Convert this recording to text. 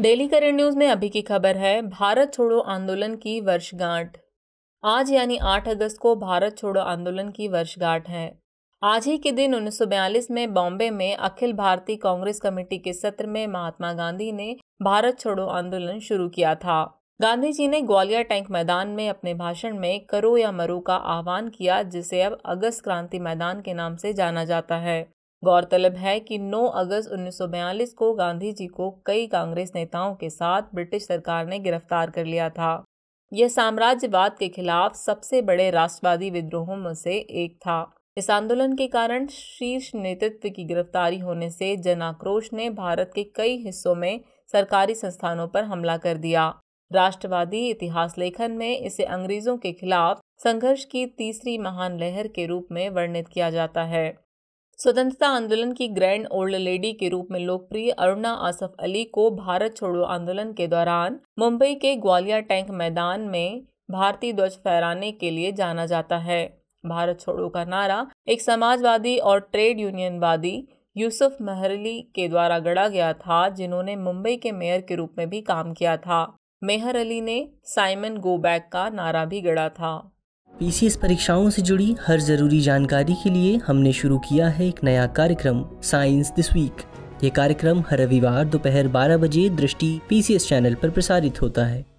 daily current news में अभी की खबर है भारत छोड़ो आंदोलन की वर्षगांठ आज यानी 8 अगस्त को भारत छोड़ो आंदोलन की वर्षगांठ है आज ही के दिन 1942 में बॉम्बे में अखिल भारतीय कांग्रेस कमेटी के सत्र में महात्मा गांधी ने भारत छोड़ो आंदोलन शुरू किया था गांधी जी ने ग्वालियर टैंक मैदान में अपने भाषण में करो या मरो का आह्वान किया जिसे अब अगस्त क्रांति मैदान के नाम से जाना जाता है गौरतलब है कि 9 अगस्त 1942 को गांधी जी को कई कांग्रेस नेताओं के साथ ब्रिटिश सरकार ने गिरफ्तार कर लिया था यह साम्राज्यवाद के खिलाफ सबसे बड़े राष्ट्रवादी विद्रोहों में से एक था इस आंदोलन के कारण शीर्ष नेतृत्व की गिरफ्तारी होने से जन आक्रोश ने भारत के कई हिस्सों में सरकारी संस्थानों पर हमला कर दिया राष्ट्रवादी इतिहास लेखन में इसे अंग्रेजों के खिलाफ संघर्ष की तीसरी महान लहर के रूप में वर्णित किया जाता है स्वतंत्रता आंदोलन की ग्रैंड ओल्ड लेडी के रूप में लोकप्रिय अरुणा आसफ अली को भारत छोड़ो आंदोलन के दौरान मुंबई के ग्वालिया टैंक मैदान में भारतीय ध्वज फहराने के लिए जाना जाता है भारत छोड़ो का नारा एक समाजवादी और ट्रेड यूनियनवादी यूसुफ मेहरली के द्वारा गढ़ा गया था जिन्होंने मुंबई के मेयर के रूप में भी काम किया था मेहर अली ने साइमन गो बैक का नारा भी गढ़ा था पीसीएस परीक्षाओं से जुड़ी हर ज़रूरी जानकारी के लिए हमने शुरू किया है एक नया कार्यक्रम साइंस दिस वीक ये कार्यक्रम हर रविवार दोपहर 12 बजे दृष्टि पीसीएस चैनल पर प्रसारित होता है